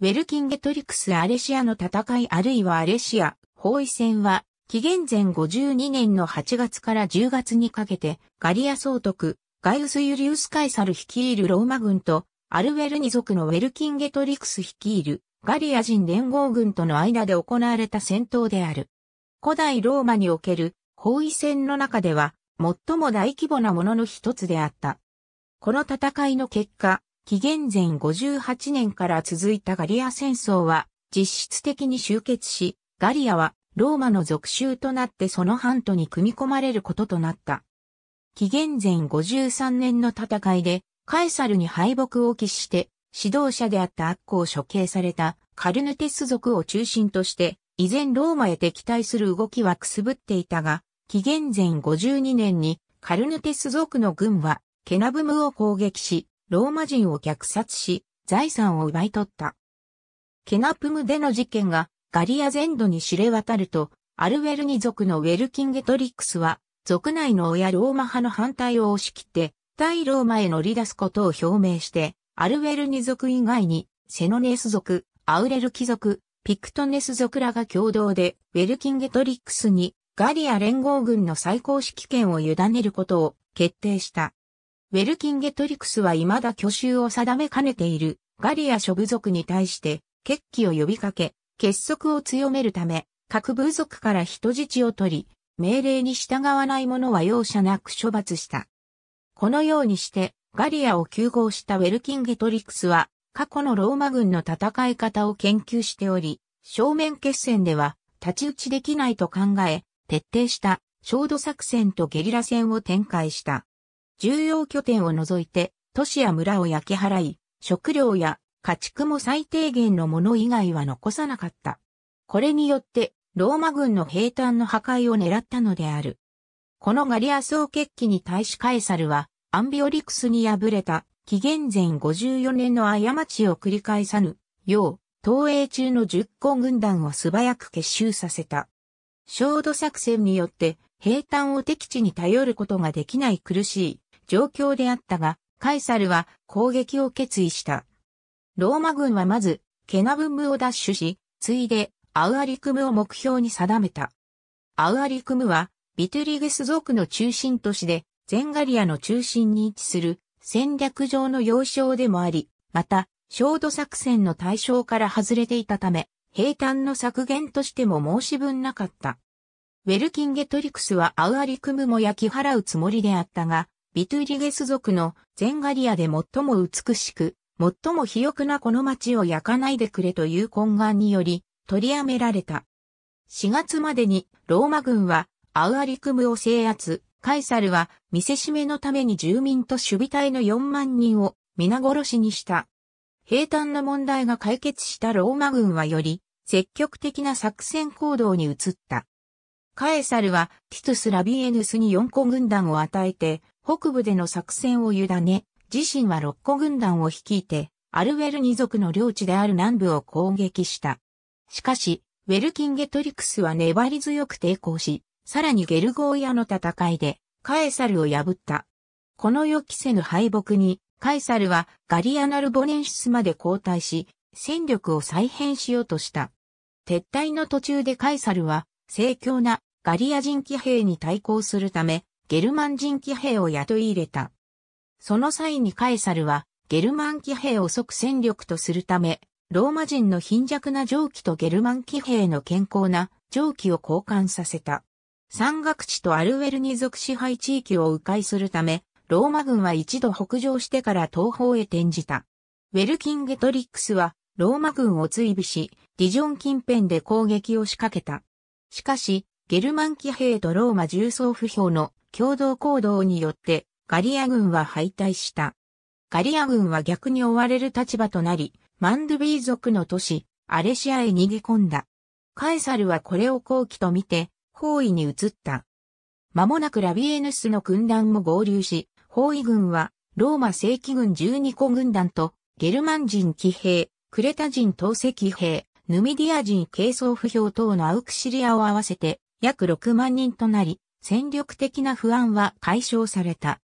ウェルキンゲトリクス・アレシアの戦いあるいはアレシア、包囲戦は、紀元前52年の8月から10月にかけて、ガリア総督、ガイウス・ユリウス・カイサル率いるローマ軍と、アルウェルニ族のウェルキンゲトリクス率いる、ガリア人連合軍との間で行われた戦闘である。古代ローマにおける包囲戦の中では、最も大規模なものの一つであった。この戦いの結果、紀元前58年から続いたガリア戦争は実質的に終結し、ガリアはローマの属州となってその半島に組み込まれることとなった。紀元前53年の戦いでカエサルに敗北を喫して指導者であったアッコを処刑されたカルヌテス族を中心として依然ローマへ敵対する動きはくすぶっていたが、紀元前52年にカルヌテス族の軍はケナブムを攻撃し、ローマ人を虐殺し、財産を奪い取った。ケナプムでの事件がガリア全土に知れ渡ると、アルウェルニ族のウェルキンゲトリックスは、族内の親ローマ派の反対を押し切って、対ローマへ乗り出すことを表明して、アルウェルニ族以外に、セノネース族、アウレル貴族、ピクトネス族らが共同で、ウェルキンゲトリックスに、ガリア連合軍の最高指揮権を委ねることを決定した。ウェルキンゲトリクスは未だ挙手を定めかねているガリア諸部族に対して決起を呼びかけ、結束を強めるため、各部族から人質を取り、命令に従わない者は容赦なく処罰した。このようにして、ガリアを急合したウェルキンゲトリクスは、過去のローマ軍の戦い方を研究しており、正面決戦では、立ち打ちできないと考え、徹底した、焦土作戦とゲリラ戦を展開した。重要拠点を除いて、都市や村を焼き払い、食料や家畜も最低限のもの以外は残さなかった。これによって、ローマ軍の兵隊の破壊を狙ったのである。このガリア総決起に対しカエサルは、アンビオリクスに敗れた、紀元前54年の過ちを繰り返さぬ、よう、東映中の十個軍団を素早く結集させた。焦土作戦によって、兵隊を敵地に頼ることができない苦しい状況であったが、カイサルは攻撃を決意した。ローマ軍はまず、ケナブムを奪取し、ついで、アウアリクムを目標に定めた。アウアリクムは、ビトゥリゲス族の中心都市で、ゼンガリアの中心に位置する戦略上の要衝でもあり、また、焦土作戦の対象から外れていたため、平坦の削減としても申し分なかった。ウェルキンゲトリクスはアウアリクムも焼き払うつもりであったが、ビトゥリゲス族のゼンガリアで最も美しく、最も肥沃なこの町を焼かないでくれという懇願により、取りやめられた。4月までにローマ軍はアウアリクムを制圧、カイサルは見せしめのために住民と守備隊の4万人を皆殺しにした。平坦の問題が解決したローマ軍はより積極的な作戦行動に移った。カエサルはティトゥス・ラビエヌスに4個軍団を与えて、北部での作戦を委ね、自身は6個軍団を率いて、アルウェルニ族の領地である南部を攻撃した。しかし、ウェルキンゲトリクスは粘り強く抵抗し、さらにゲルゴーヤの戦いで、カエサルを破った。この予期せぬ敗北に、カエサルはガリアナルボネンシスまで後退し、戦力を再編しようとした。撤退の途中でカエサルは、盛況なガリア人騎兵に対抗するため、ゲルマン人騎兵を雇い入れた。その際にカエサルは、ゲルマン騎兵を即戦力とするため、ローマ人の貧弱な蒸気とゲルマン騎兵の健康な蒸気を交換させた。山岳地とアルウェルに属支配地域を迂回するため、ローマ軍は一度北上してから東方へ転じた。ウェルキンゲトリックスは、ローマ軍を追尾し、ディジョン近辺で攻撃を仕掛けた。しかし、ゲルマン騎兵とローマ重装不評の共同行動によってガリア軍は敗退した。ガリア軍は逆に追われる立場となり、マンドゥビー族の都市、アレシアへ逃げ込んだ。カエサルはこれを後期と見て、包囲に移った。間もなくラビエヌスの軍団も合流し、包囲軍は、ローマ正規軍12個軍団と、ゲルマン人騎兵、クレタ人投石兵、ヌミディア人軽装不評等のアウクシリアを合わせて約6万人となり、戦力的な不安は解消された。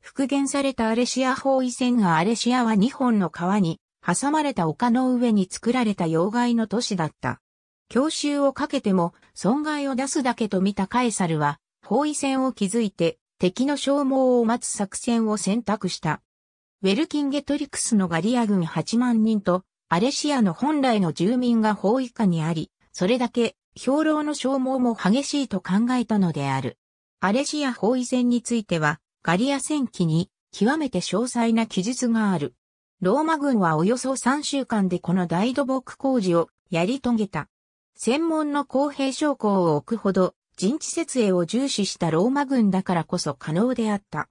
復元されたアレシア包囲線がアレシアは2本の川に挟まれた丘の上に作られた要害の都市だった。強襲をかけても損害を出すだけと見たカエサルは包囲線を築いて敵の消耗を待つ作戦を選択した。ウェルキンゲトリクスのガリア軍8万人とアレシアの本来の住民が包囲下にあり、それだけ兵糧の消耗も激しいと考えたのである。アレシア包囲戦については、ガリア戦記に極めて詳細な記述がある。ローマ軍はおよそ3週間でこの大土木工事をやり遂げた。専門の公平将校を置くほど陣地設営を重視したローマ軍だからこそ可能であった。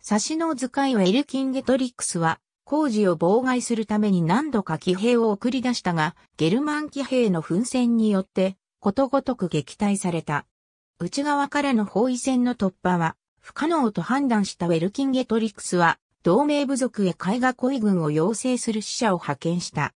差しの使いはエルキン・ゲトリックスは工事を妨害するために何度か騎兵を送り出したが、ゲルマン騎兵の奮戦によってことごとく撃退された。内側からの包囲戦の突破は不可能と判断したウェルキンゲトリクスは同盟部族へ海画恋軍を要請する使者を派遣した。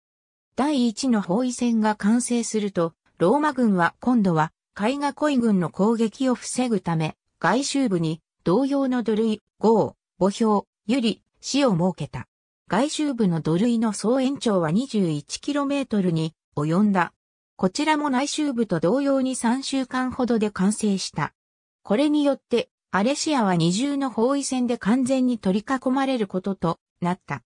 第1の包囲戦が完成すると、ローマ軍は今度は海画恋軍の攻撃を防ぐため、外周部に同様の土塁、号、墓標、ゆり、死を設けた。外周部の土塁の総延長は 21km に及んだ。こちらも内周部と同様に3週間ほどで完成した。これによって、アレシアは二重の包囲戦で完全に取り囲まれることとなった。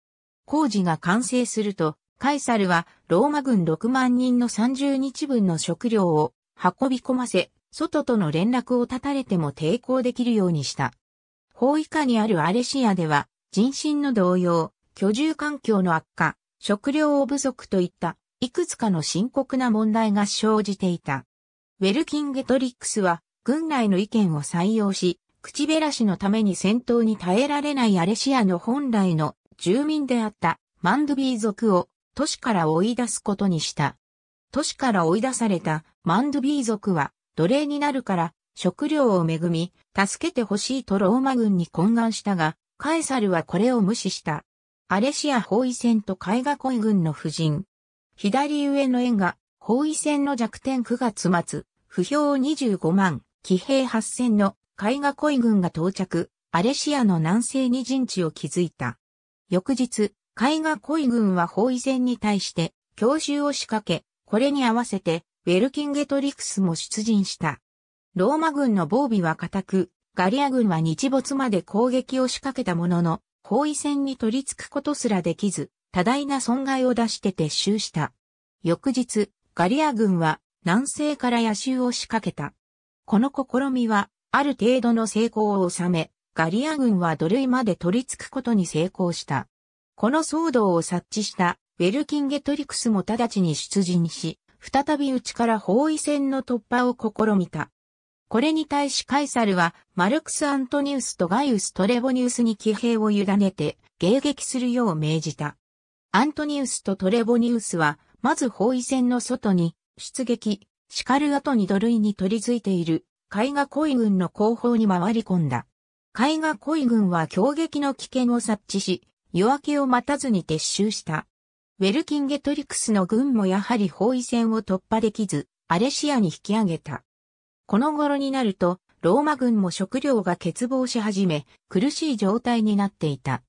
工事が完成すると、カイサルはローマ軍6万人の30日分の食料を運び込ませ、外との連絡を断たれても抵抗できるようにした。包囲下にあるアレシアでは、人身の動揺、居住環境の悪化、食料不足といったいくつかの深刻な問題が生じていた。ウェルキン・ゲトリックスは、軍内の意見を採用し、口べらしのために戦闘に耐えられないアレシアの本来の住民であったマンドゥビー族を都市から追い出すことにした。都市から追い出されたマンドゥビー族は奴隷になるから食料を恵み、助けてほしいとローマ軍に懇願したが、カエサルはこれを無視した。アレシア包囲戦と海岸恋軍の婦人、左上の円が、包囲戦の弱点9月末、不評25万、騎兵8000の海賀恋軍が到着、アレシアの南西に陣地を築いた。翌日、海賀恋軍は包囲戦に対して、強襲を仕掛け、これに合わせて、ウェルキンゲトリクスも出陣した。ローマ軍の防備は固く、ガリア軍は日没まで攻撃を仕掛けたものの、包囲戦に取り付くことすらできず、多大な損害を出して撤収した。翌日、ガリア軍は南西から野襲を仕掛けた。この試みは、ある程度の成功を収め、ガリア軍は土塁まで取り付くことに成功した。この騒動を察知したウェルキンゲトリクスも直ちに出陣し、再び内から包囲戦の突破を試みた。これに対しカイサルは、マルクス・アントニウスとガイウス・トレボニウスに騎兵を委ねて、迎撃するよう命じた。アントニウスとトレボニウスは、まず包囲戦の外に、出撃、叱る後に土塁に取り付いている、海画恋軍の後方に回り込んだ。海画恋軍は強撃の危険を察知し、夜明けを待たずに撤収した。ウェルキンゲトリクスの軍もやはり包囲戦を突破できず、アレシアに引き上げた。この頃になると、ローマ軍も食料が欠乏し始め、苦しい状態になっていた。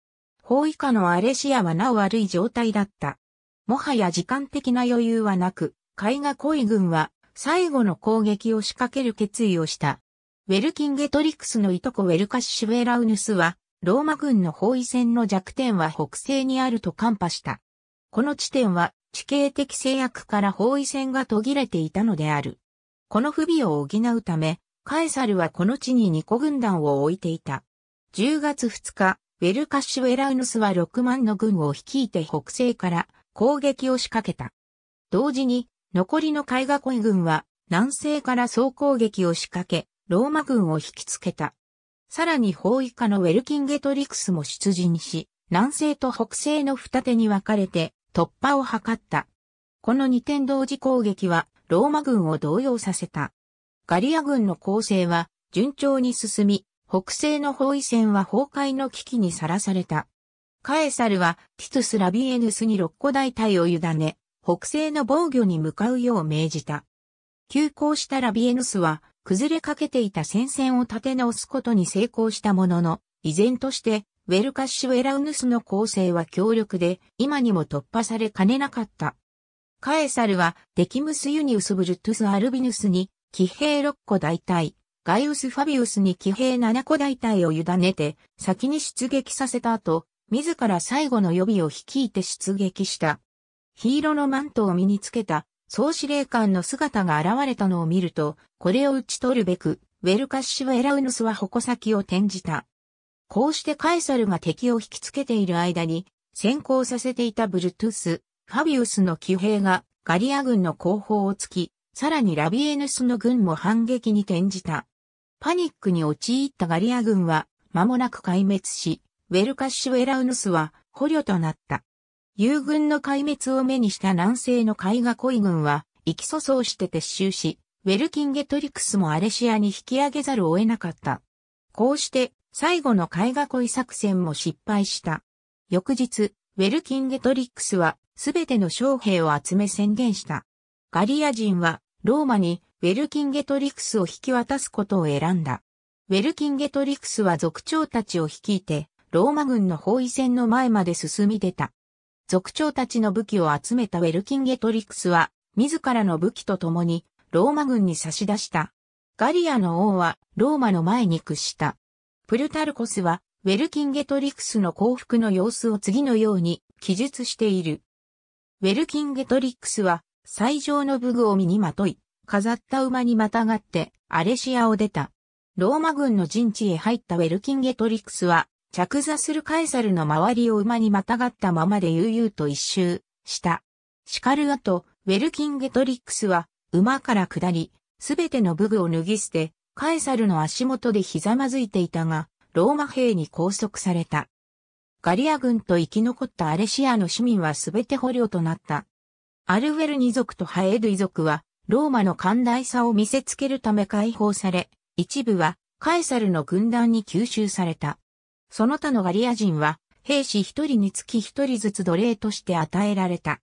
方以下のアレシアはなお悪い状態だった。もはや時間的な余裕はなく、絵画恋軍は最後の攻撃を仕掛ける決意をした。ウェルキンゲトリクスのいとこウェルカシシュェラウヌスは、ローマ軍の包囲戦の弱点は北西にあるとカンパした。この地点は地形的制約から包囲戦が途切れていたのである。この不備を補うため、カエサルはこの地に2個軍団を置いていた。10月2日、ウェルカッシュ・ウェラウヌスは6万の軍を率いて北西から攻撃を仕掛けた。同時に、残りの海囲い軍は南西から総攻撃を仕掛け、ローマ軍を引きつけた。さらに包囲下のウェルキンゲトリクスも出陣し、南西と北西の二手に分かれて突破を図った。この二点同時攻撃はローマ軍を動揺させた。ガリア軍の攻勢は順調に進み、北西の包囲線は崩壊の危機にさらされた。カエサルはティトゥス・ラビエヌスに六個大隊を委ね、北西の防御に向かうよう命じた。急行したラビエヌスは、崩れかけていた戦線を立て直すことに成功したものの、依然として、ウェルカッシュ・エラウヌスの構成は強力で、今にも突破されかねなかった。カエサルは、デキムス・ユニウス・ブルトゥス・アルビヌスに、騎兵六個大隊、ガイウス・ファビウスに騎兵7個大隊を委ねて、先に出撃させた後、自ら最後の予備を率いて出撃した。ヒーロのマントを身につけた総司令官の姿が現れたのを見ると、これを討ち取るべく、ウェルカッシュ・エラウヌスは矛先を転じた。こうしてカエサルが敵を引きつけている間に、先行させていたブルトゥース、ファビウスの騎兵がガリア軍の後方を突き、さらにラビエヌスの軍も反撃に転じた。パニックに陥ったガリア軍は、間もなく壊滅し、ウェルカッシュ・ウェラウヌスは捕虜となった。友軍の壊滅を目にした南西の海賀恋軍は、行きそそして撤収し、ウェルキンゲトリクスもアレシアに引き上げざるを得なかった。こうして、最後の海賀恋作戦も失敗した。翌日、ウェルキンゲトリックスは、すべての将兵を集め宣言した。ガリア人は、ローマにウェルキンゲトリクスを引き渡すことを選んだ。ウェルキンゲトリクスは族長たちを率いて、ローマ軍の包囲戦の前まで進み出た。族長たちの武器を集めたウェルキンゲトリクスは、自らの武器と共に、ローマ軍に差し出した。ガリアの王は、ローマの前に屈した。プルタルコスは、ウェルキンゲトリクスの降伏の様子を次のように、記述している。ウェルキンゲトリクスは、最上の武具を身にまとい、飾った馬にまたがって、アレシアを出た。ローマ軍の陣地へ入ったウェルキンゲトリックスは、着座するカエサルの周りを馬にまたがったままで悠々と一周した。しかる後、ウェルキンゲトリックスは、馬から下り、すべての武具を脱ぎ捨て、カエサルの足元でひざまずいていたが、ローマ兵に拘束された。ガリア軍と生き残ったアレシアの市民はすべて捕虜となった。アルウェルニ族とハエドイ族は、ローマの寛大さを見せつけるため解放され、一部はカエサルの軍団に吸収された。その他のガリア人は、兵士一人につき一人ずつ奴隷として与えられた。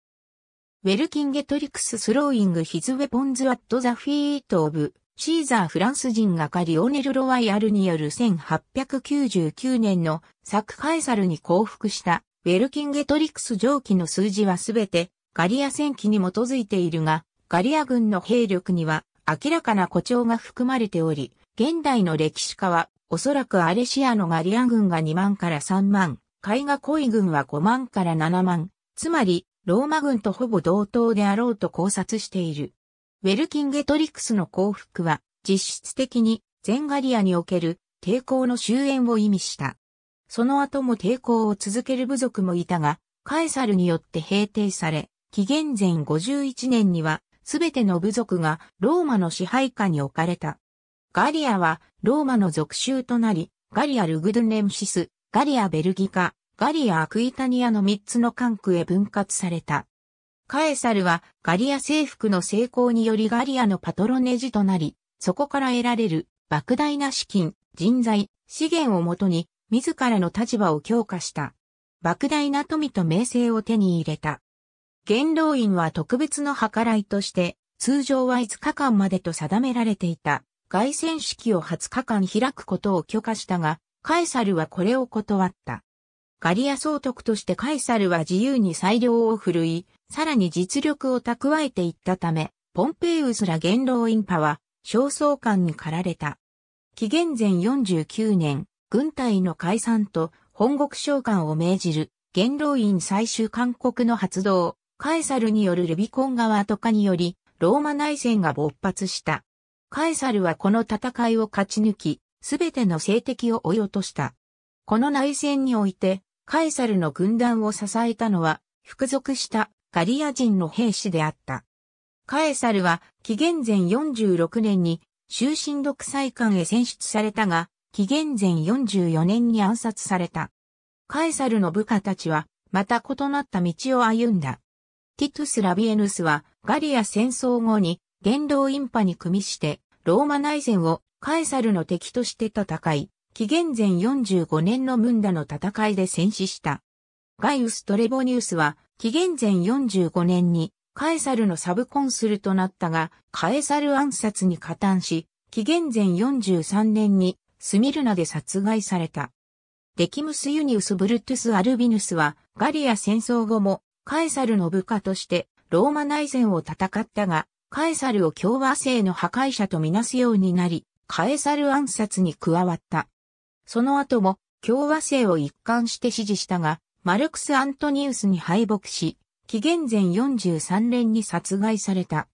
ウェルキンゲトリクススローイングヒズウェポンズアットザフィートオブシーザーフランス人がカリオネル・ロワイアルによる1899年の作カエサルに降伏したウェルキンゲトリクス上記の数字はすべてガリア戦記に基づいているが、ガリア軍の兵力には明らかな誇張が含まれており、現代の歴史家はおそらくアレシアのガリア軍が2万から3万、絵画恋軍は5万から7万、つまりローマ軍とほぼ同等であろうと考察している。ウェルキンゲトリクスの降伏は実質的に全ガリアにおける抵抗の終焉を意味した。その後も抵抗を続ける部族もいたが、カエサルによって平定され、紀元前51年にはすべての部族がローマの支配下に置かれた。ガリアはローマの属州となり、ガリア・ルグドゥンレムシス、ガリア・ベルギカ、ガリア・アクイタニアの3つの管区へ分割された。カエサルはガリア征服の成功によりガリアのパトロネジとなり、そこから得られる莫大な資金、人材、資源をもとに自らの立場を強化した。莫大な富と名声を手に入れた。元老院は特別の計らいとして、通常は5日間までと定められていた、外戦式を20日間開くことを許可したが、カエサルはこれを断った。ガリア総督としてカエサルは自由に裁量を振るい、さらに実力を蓄えていったため、ポンペイウスら元老院派は、焦燥感に駆られた。紀元前49年、軍隊の解散と本国召喚を命じる元老院最終勧告の発動、カエサルによるルビコン川とかにより、ローマ内戦が勃発した。カエサルはこの戦いを勝ち抜き、すべての政敵を追い落とした。この内戦において、カエサルの軍団を支えたのは、服属したガリア人の兵士であった。カエサルは、紀元前46年に、終身独裁官へ選出されたが、紀元前44年に暗殺された。カエサルの部下たちは、また異なった道を歩んだ。ティトゥス・ラビエヌスはガリア戦争後に元老インパに組みしてローマ内戦をカエサルの敵として戦い、紀元前45年のムンダの戦いで戦死した。ガイウス・トレボニウスは紀元前45年にカエサルのサブコンスルとなったが、カエサル暗殺に加担し、紀元前43年にスミルナで殺害された。デキムス・ユニウス・ブルトゥス・アルビヌスはガリア戦争後もカエサルの部下としてローマ内戦を戦ったが、カエサルを共和制の破壊者とみなすようになり、カエサル暗殺に加わった。その後も共和制を一貫して支持したが、マルクス・アントニウスに敗北し、紀元前43年に殺害された。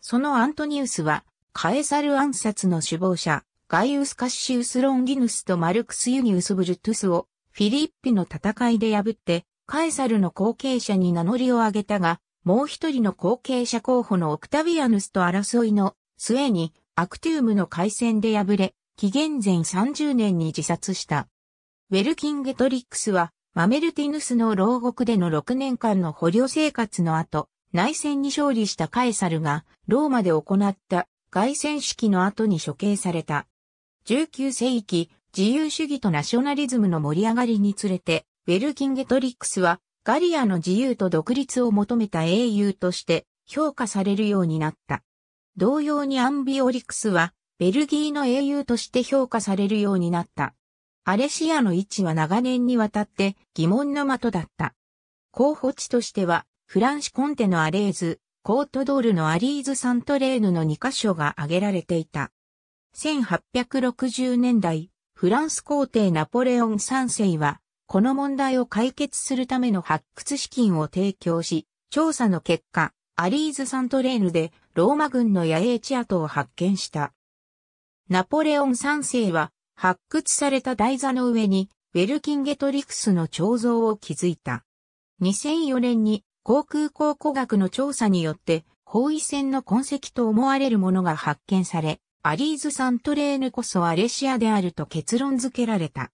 そのアントニウスは、カエサル暗殺の首謀者、ガイウス・カッシウス・ロンギヌスとマルクス・ユニウス・ブルトゥスを、フィリッピの戦いで破って、カエサルの後継者に名乗りを上げたが、もう一人の後継者候補のオクタビアヌスと争いの末にアクティウムの海戦で敗れ、紀元前30年に自殺した。ウェルキング・トリックスはマメルティヌスの牢獄での6年間の捕虜生活の後、内戦に勝利したカエサルがローマで行った外戦式の後に処刑された。19世紀、自由主義とナショナリズムの盛り上がりにつれて、ウェルキンゲトリックスは、ガリアの自由と独立を求めた英雄として評価されるようになった。同様にアンビオリクスは、ベルギーの英雄として評価されるようになった。アレシアの位置は長年にわたって疑問の的だった。候補地としては、フランシコンテのアレーズ、コートドールのアリーズ・サントレーヌの2カ所が挙げられていた。1860年代、フランス皇帝ナポレオン3世は、この問題を解決するための発掘資金を提供し、調査の結果、アリーズ・サントレーヌでローマ軍の野営地跡を発見した。ナポレオン3世は発掘された台座の上にウェルキンゲトリクスの彫像を築いた。2004年に航空考古学の調査によって包囲戦の痕跡と思われるものが発見され、アリーズ・サントレーヌこそアレシアであると結論付けられた。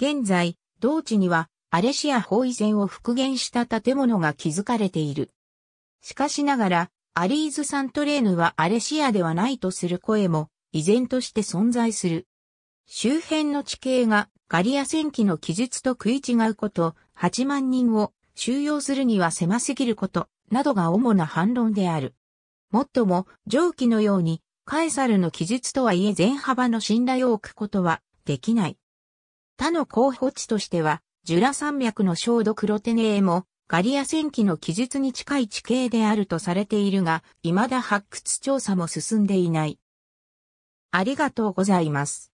現在、同地には、アレシア包囲戦を復元した建物が築かれている。しかしながら、アリーズ・サントレーヌはアレシアではないとする声も、依然として存在する。周辺の地形がガリア戦記の記述と食い違うこと、8万人を収容するには狭すぎること、などが主な反論である。もっとも、上記のように、カエサルの記述とはいえ全幅の信頼を置くことはできない。他の候補地としては、ジュラ山脈の焦土クロテネエも、ガリア戦記の記述に近い地形であるとされているが、未だ発掘調査も進んでいない。ありがとうございます。